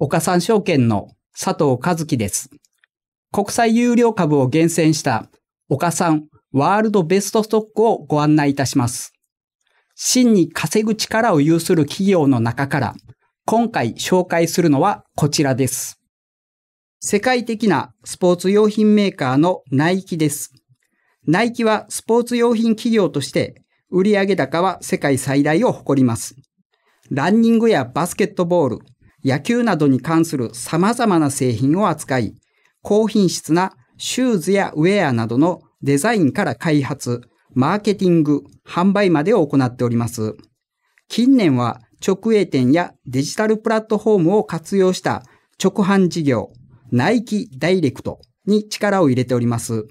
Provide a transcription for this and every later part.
岡三証券の佐藤和樹です。国際有料株を厳選した岡三ワールドベストストックをご案内いたします。真に稼ぐ力を有する企業の中から今回紹介するのはこちらです。世界的なスポーツ用品メーカーのナイキです。ナイキはスポーツ用品企業として売上高は世界最大を誇ります。ランニングやバスケットボール、野球などに関する様々な製品を扱い、高品質なシューズやウェアなどのデザインから開発、マーケティング、販売までを行っております。近年は直営店やデジタルプラットフォームを活用した直販事業、ナイキダイレクトに力を入れております。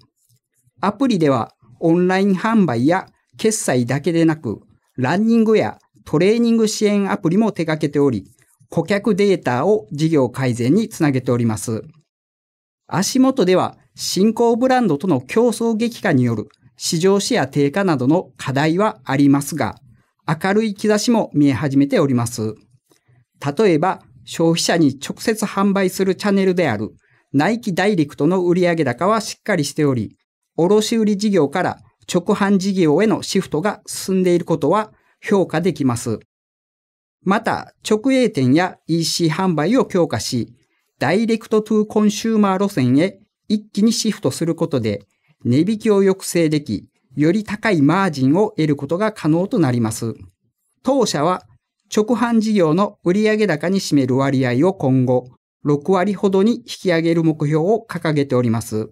アプリではオンライン販売や決済だけでなく、ランニングやトレーニング支援アプリも手掛けており、顧客データを事業改善につなげております。足元では新興ブランドとの競争激化による市場シェア低下などの課題はありますが、明るい兆しも見え始めております。例えば、消費者に直接販売するチャンネルであるナイキダイレクトの売上高はしっかりしており、卸売事業から直販事業へのシフトが進んでいることは評価できます。また、直営店や EC 販売を強化し、ダイレクトトゥーコンシューマー路線へ一気にシフトすることで、値引きを抑制でき、より高いマージンを得ることが可能となります。当社は直販事業の売上高に占める割合を今後6割ほどに引き上げる目標を掲げております。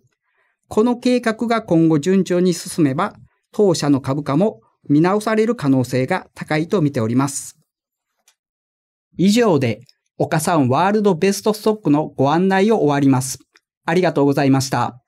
この計画が今後順調に進めば、当社の株価も見直される可能性が高いと見ております。以上で、岡さんワールドベストストックのご案内を終わります。ありがとうございました。